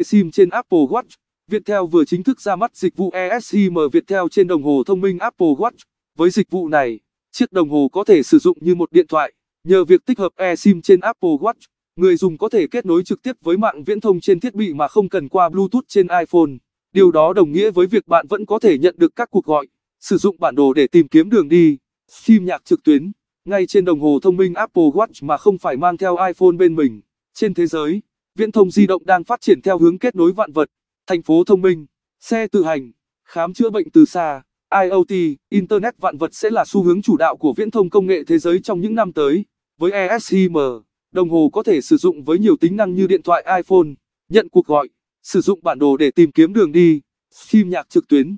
ESIM trên Apple Watch. Viettel vừa chính thức ra mắt dịch vụ eSIM Viettel trên đồng hồ thông minh Apple Watch. Với dịch vụ này, chiếc đồng hồ có thể sử dụng như một điện thoại. Nhờ việc tích hợp eSIM trên Apple Watch, người dùng có thể kết nối trực tiếp với mạng viễn thông trên thiết bị mà không cần qua Bluetooth trên iPhone. Điều đó đồng nghĩa với việc bạn vẫn có thể nhận được các cuộc gọi, sử dụng bản đồ để tìm kiếm đường đi, sim nhạc trực tuyến, ngay trên đồng hồ thông minh Apple Watch mà không phải mang theo iPhone bên mình. Trên thế giới viễn thông di động đang phát triển theo hướng kết nối vạn vật, thành phố thông minh, xe tự hành, khám chữa bệnh từ xa, IoT, Internet vạn vật sẽ là xu hướng chủ đạo của viễn thông công nghệ thế giới trong những năm tới. Với ESIM, đồng hồ có thể sử dụng với nhiều tính năng như điện thoại iPhone, nhận cuộc gọi, sử dụng bản đồ để tìm kiếm đường đi, stream nhạc trực tuyến.